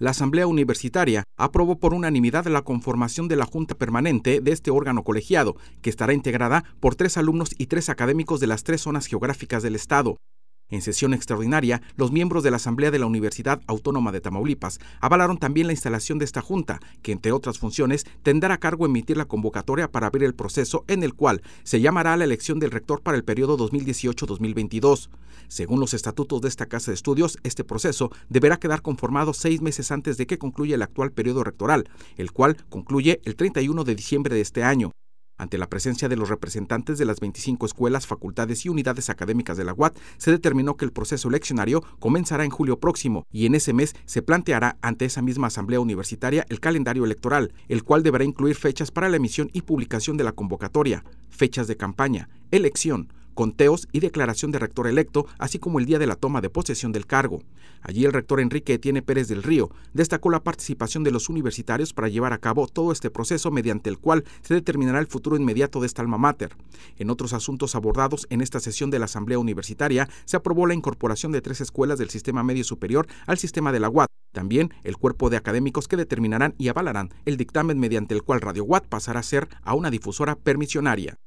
la Asamblea Universitaria aprobó por unanimidad la conformación de la Junta Permanente de este órgano colegiado, que estará integrada por tres alumnos y tres académicos de las tres zonas geográficas del Estado. En sesión extraordinaria, los miembros de la Asamblea de la Universidad Autónoma de Tamaulipas avalaron también la instalación de esta junta, que entre otras funciones tendrá a cargo emitir la convocatoria para abrir el proceso en el cual se llamará a la elección del rector para el periodo 2018-2022. Según los estatutos de esta casa de estudios, este proceso deberá quedar conformado seis meses antes de que concluya el actual periodo rectoral, el cual concluye el 31 de diciembre de este año. Ante la presencia de los representantes de las 25 escuelas, facultades y unidades académicas de la UAT, se determinó que el proceso eleccionario comenzará en julio próximo y en ese mes se planteará ante esa misma asamblea universitaria el calendario electoral, el cual deberá incluir fechas para la emisión y publicación de la convocatoria, fechas de campaña, elección, conteos y declaración de rector electo, así como el día de la toma de posesión del cargo. Allí el rector Enrique Etienne Pérez del Río destacó la participación de los universitarios para llevar a cabo todo este proceso mediante el cual se determinará el futuro inmediato de esta alma mater. En otros asuntos abordados en esta sesión de la Asamblea Universitaria se aprobó la incorporación de tres escuelas del sistema medio superior al sistema de la UAT, también el cuerpo de académicos que determinarán y avalarán el dictamen mediante el cual Radio UAT pasará a ser a una difusora permisionaria.